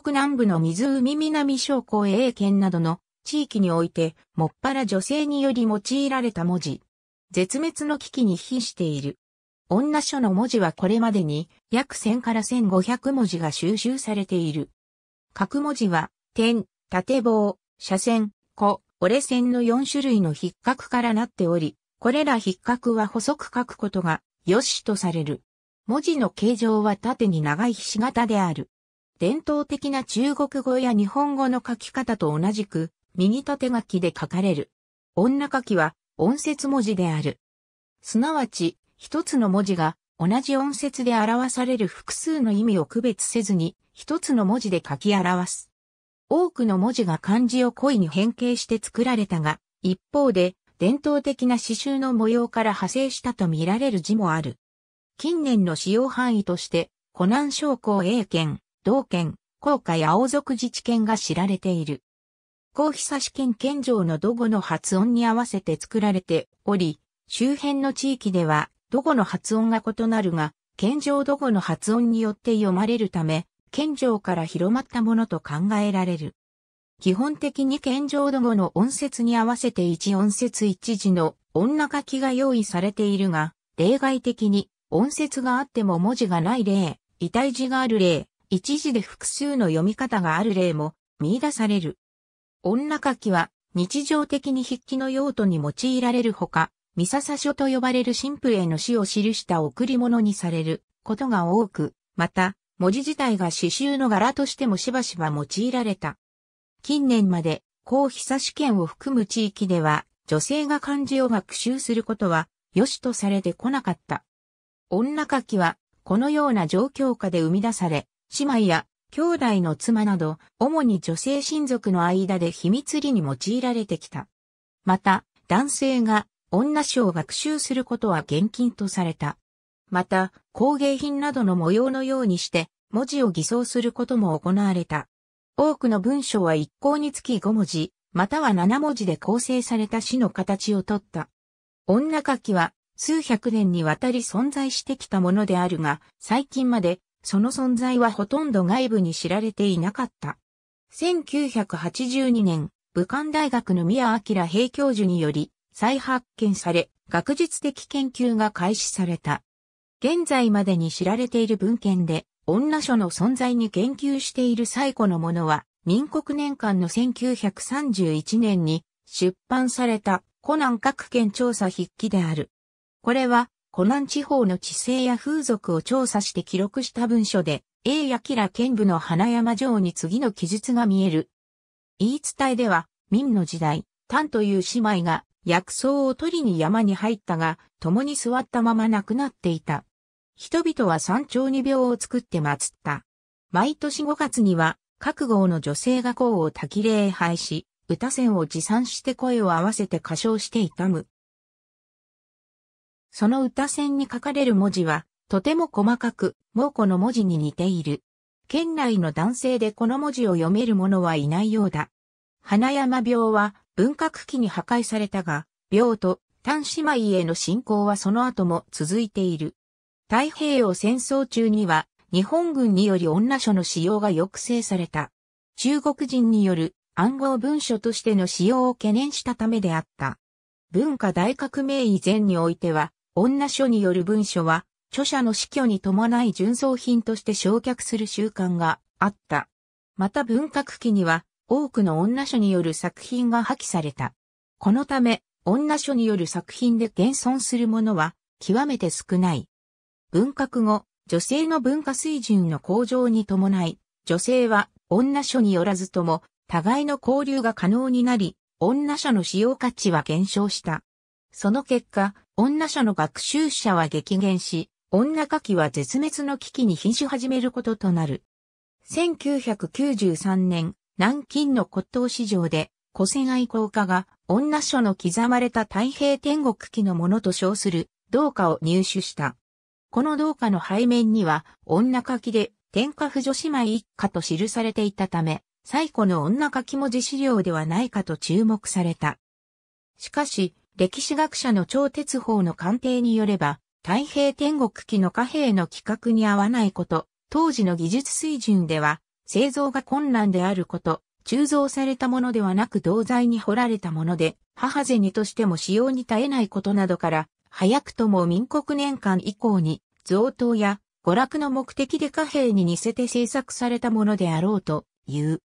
国南部の湖南省公営県などの地域において、もっぱら女性により用いられた文字。絶滅の危機に瀕している。女書の文字はこれまでに約1000から1500文字が収集されている。各文字は、点、縦棒、斜線、弧、折れ線の4種類の筆格からなっており、これら筆格は細く書くことが良しとされる。文字の形状は縦に長いひし形である。伝統的な中国語や日本語の書き方と同じく、右縦書きで書かれる。女書きは、音節文字である。すなわち、一つの文字が、同じ音節で表される複数の意味を区別せずに、一つの文字で書き表す。多くの文字が漢字を恋に変形して作られたが、一方で、伝統的な刺繍の模様から派生したと見られる字もある。近年の使用範囲として、湖南省江英検、道県、甲海青族自治県が知られている。甲久市県県城の土語の発音に合わせて作られており、周辺の地域では土語の発音が異なるが、県城土語の発音によって読まれるため、県城から広まったものと考えられる。基本的に県城土語の音節に合わせて一音節一字の女書きが用意されているが、例外的に音節があっても文字がない例、遺体字がある例、一字で複数の読み方がある例も見出される。女書きは日常的に筆記の用途に用いられるほか、三笹書と呼ばれる神父への死を記した贈り物にされることが多く、また、文字自体が刺繍の柄としてもしばしば用いられた。近年まで、高久試験を含む地域では、女性が漢字を学習することは、良しとされてこなかった。女書きは、このような状況下で生み出され、姉妹や兄弟の妻など、主に女性親族の間で秘密裏に用いられてきた。また、男性が女子を学習することは厳禁とされた。また、工芸品などの模様のようにして、文字を偽装することも行われた。多くの文章は一項につき5文字、または7文字で構成された詩の形をとった。女書きは数百年にわたり存在してきたものであるが、最近までその存在はほとんど外部に知られていなかった。1982年、武漢大学の宮明平教授により再発見され、学術的研究が開始された。現在までに知られている文献で、女書の存在に言及している最古のものは、民国年間の1931年に出版されたコナン各県調査筆記である。これは湖南地方の地勢や風俗を調査して記録した文書で、英やキラ剣部の花山城に次の記述が見える。言い伝えでは、明の時代、丹という姉妹が薬草を取りに山に入ったが、共に座ったまま亡くなっていた。人々は山頂に廟を作って祀った。毎年5月には、各号の女性が校を滝礼拝し、歌仙を持参して声を合わせて歌唱して悼む。その歌線に書かれる文字は、とても細かく、猛虎の文字に似ている。県内の男性でこの文字を読める者はいないようだ。花山病は文革期に破壊されたが、病と丹姉妹への侵攻はその後も続いている。太平洋戦争中には日本軍により女書の使用が抑制された。中国人による暗号文書としての使用を懸念したためであった。文化大革命以前においては、女書による文書は、著者の死去に伴い純装品として焼却する習慣があった。また文革期には、多くの女書による作品が破棄された。このため、女書による作品で現存するものは、極めて少ない。文革後、女性の文化水準の向上に伴い、女性は女書によらずとも、互いの交流が可能になり、女書の使用価値は減少した。その結果、女書の学習者は激減し、女書きは絶滅の危機に瀕し始めることとなる。1993年、南京の骨董市場で、古世愛好家が、女書の刻まれた太平天国記のものと称する、銅貨を入手した。この銅貨の背面には、女書きで、天下婦女姉妹一家と記されていたため、最古の女書き文字資料ではないかと注目された。しかし、歴史学者の超鉄砲の鑑定によれば、太平天国期の貨幣の規格に合わないこと、当時の技術水準では、製造が困難であること、鋳造されたものではなく銅材に掘られたもので、母銭としても使用に耐えないことなどから、早くとも民国年間以降に、贈答や娯楽の目的で貨幣に似せて製作されたものであろうという。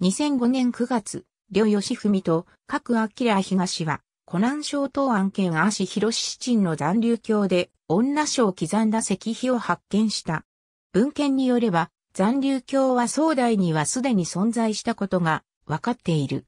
2005年9月、両義文と各明東は、湖南省東安県足市広市鎮の残留橋で女書を刻んだ石碑を発見した。文献によれば、残留橋は宋代にはすでに存在したことがわかっている。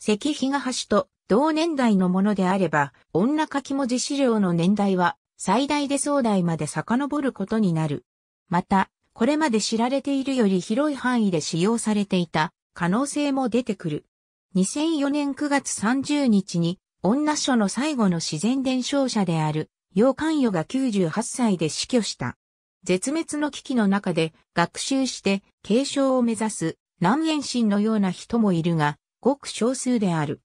石碑が橋と同年代のものであれば、女書き文字資料の年代は最大で宋代まで遡ることになる。また、これまで知られているより広い範囲で使用されていた可能性も出てくる。2004年9月30日に女書の最後の自然伝承者である、楊関与が98歳で死去した。絶滅の危機の中で学習して継承を目指す南延神のような人もいるが、ごく少数である。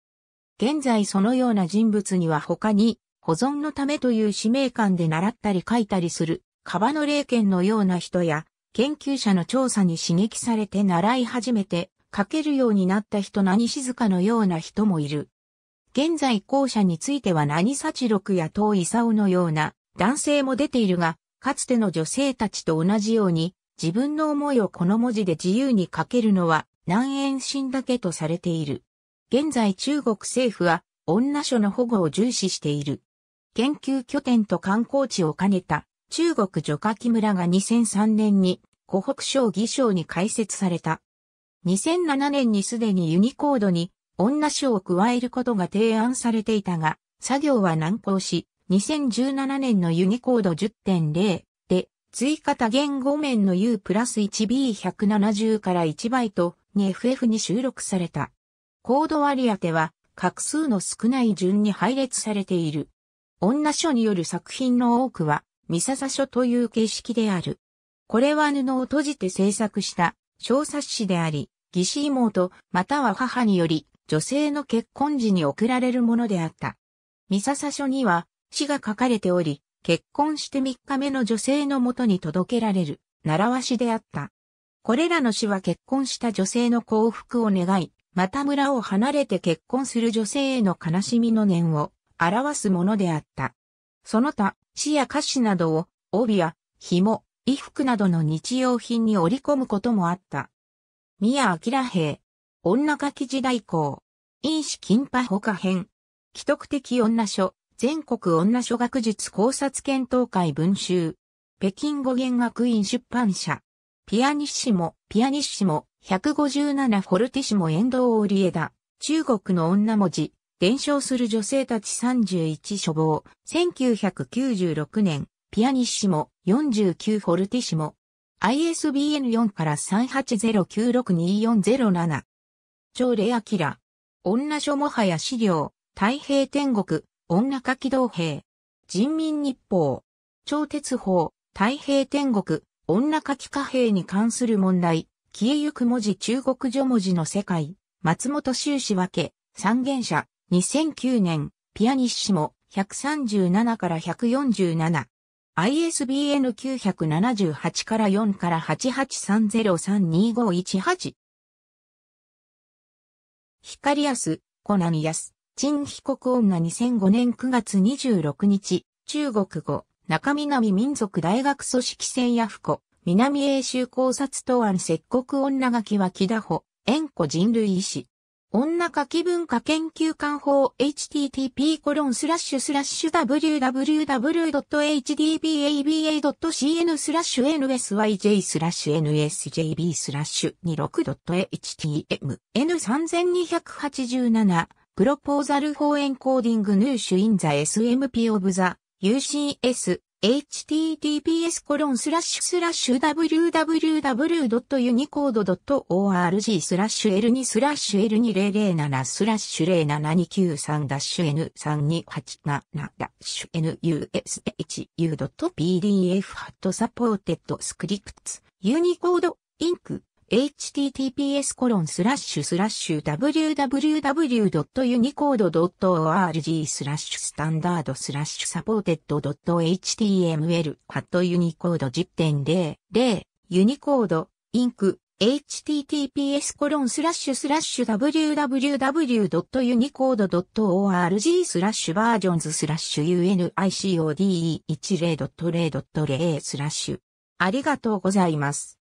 現在そのような人物には他に、保存のためという使命感で習ったり書いたりする、カバの霊剣のような人や、研究者の調査に刺激されて習い始めて、書けるようになった人何静かのような人もいる。現在校舎については何幸六や遠東勲のような男性も出ているが、かつての女性たちと同じように、自分の思いをこの文字で自由に書けるのは南縁心だけとされている。現在中国政府は女書の保護を重視している。研究拠点と観光地を兼ねた中国女書き村が2003年に湖北省議省に開設された。2007年にすでにユニコードに女書を加えることが提案されていたが、作業は難航し、2017年のユニコード10.0で、追加多言語面の U プラス 1B170 から1バイトに f f に収録された。コード割り当ては、画数の少ない順に配列されている。女書による作品の多くは、ミササ書という形式である。これは布を閉じて制作した小冊子であり、義子妹または母により女性の結婚時に贈られるものであった。三笹書には、詩が書かれており、結婚して三日目の女性のもとに届けられる、習わしであった。これらの詩は結婚した女性の幸福を願い、また村を離れて結婚する女性への悲しみの念を表すものであった。その他、詩や歌詞などを帯や紐、衣服などの日用品に織り込むこともあった。宮明平、女書き時代行。因子金波か編。既得的女書。全国女書学術考察検討会文集。北京語言学院出版社。ピアニッシモ、ピアニッシモ、157フォルティシモ遠藤織枝。中国の女文字。伝承する女性たち31書房。1996年。ピアニッシモ、49フォルティシモ。ISBN4 から380962407。朝礼明。女書もはや資料、太平天国、女書き道兵。人民日報。超鉄砲、太平天国、女書き貨幣に関する問題。消えゆく文字中国女文字の世界。松本修士分け、三原社、2009年、ピアニッシモ、137から147。ISBN 978から4から88303251光安、コナニ安、陳被告女2005年9月26日、中国語、中南民族大学組織戦ヤフコ、南英州考察答案石国女垣脇は木田穂、縁故人類医師。女書き文化研究館法 http コロンスラッシュスラッシュ www.hdbaba.cn スラッシュ nsyj スラッシュ nsjb スラッシュ 26.htm n3287 プロポーザルフォーエンコーディングヌーシュインザ SMP of the UCS https コロンスラッシュスラッシュ www.unicode.org スラッシュ L2 スラッシュ L2007 スラッシュ0793ダッシュ N3287 ダッシュ NUSHU.pdf ハットサポーテッドスクリプツユニコードインク https コロンスラッシュスラッシュ www.unicode.org スラッシュスタンダードスラッシュサポーテッドド .html カットユニコード10.00ユニコードインク https コロンスラッシュスラッシュ www.unicode.org スラッシュバージョンズスラッシュ unicode10.0.0 スラッシュありがとうございます。